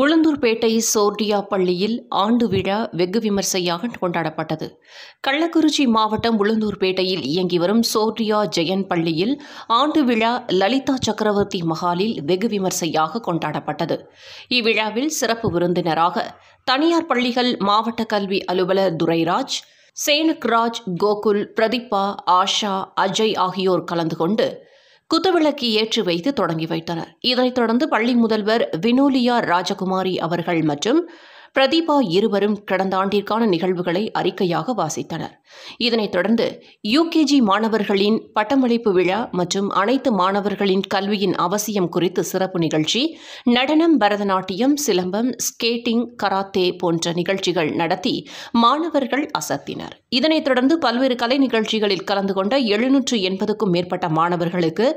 உளுந்தூர்பேட்டை சோர்டியா பள்ளியில் ஆண்டு விழா வெகு விமர்சையாக கொண்டாடப்பட்டது கள்ளக்குறிச்சி மாவட்டம் உளுந்தூர்பேட்டையில் இயங்கி வரும் சோர்டியா ஜெயன் பள்ளியில் ஆண்டு விழா லலிதா சக்கரவர்த்தி மஹாலில் வெகு விமர்சையாக கொண்டாடப்பட்டது இவ்விழாவில் சிறப்பு விருந்தினராக தனியார் பள்ளிகள் மாவட்ட கல்வி அலுவலர் துரைராஜ் சேனக்ராஜ் கோகுல் பிரதீபா ஆஷா அஜய் ஆகியோர் கலந்து கொண்டு குத்துவிளக்கு ஏற்றி வைத்து தொடங்கி வைத்தனர் இதனைத் தொடர்ந்து பள்ளி முதல்வர் வினோலியா ராஜகுமாரி அவர்கள் மற்றும் பிரதீபா இருவரும் கடந்த ஆண்டிற்கான நிகழ்வுகளை அறிக்கையாக வாசித்தனர் இதனைத் தொடர்ந்து யுகேஜி மாணவர்களின் பட்டமளிப்பு விழா மற்றும் அனைத்து மாணவர்களின் கல்வியின் அவசியம் குறித்து சிறப்பு நிகழ்ச்சி நடனம் பரதநாட்டியம் சிலம்பம் ஸ்கேட்டிங் கராத்தே போன்ற நிகழ்ச்சிகள் நடத்தி மாணவர்கள் அசத்தினர் இதனைத் தொடர்ந்து பல்வேறு கலை நிகழ்ச்சிகளில் கலந்து கொண்ட எழுநூற்று எண்பதுக்கும் மேற்பட்ட மாணவர்களுக்கு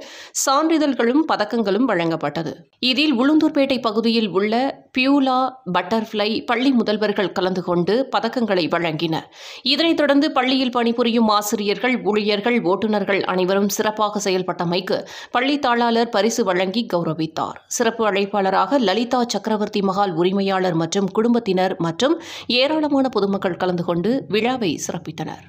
சான்றிதழ்களும் பதக்கங்களும் வழங்கப்பட்டது இதில் உளுந்தூர்பேட்டை பகுதியில் உள்ள பியூலா பட்டர்ஃப்ளை பள்ளி முதல்வர்கள் கலந்து கொண்டு பதக்கங்களை வழங்கினர் இதனைத் தொடர்ந்து பள்ளியில் பணிபுரியும் ஆசிரியர்கள் ஊழியர்கள் ஓட்டுநர்கள் அனைவரும் சிறப்பாக செயல்பட்டமைக்கு பள்ளி தாளாளர் பரிசு வழங்கி கௌரவித்தார் சிறப்பு அழைப்பாளராக லலிதா சக்கரவர்த்தி மகால் உரிமையாளர் மற்றும் குடும்பத்தினர் மற்றும் ஏராளமான பொதுமக்கள் கலந்து கொண்டு விழாவை சிறப்பித்தனர்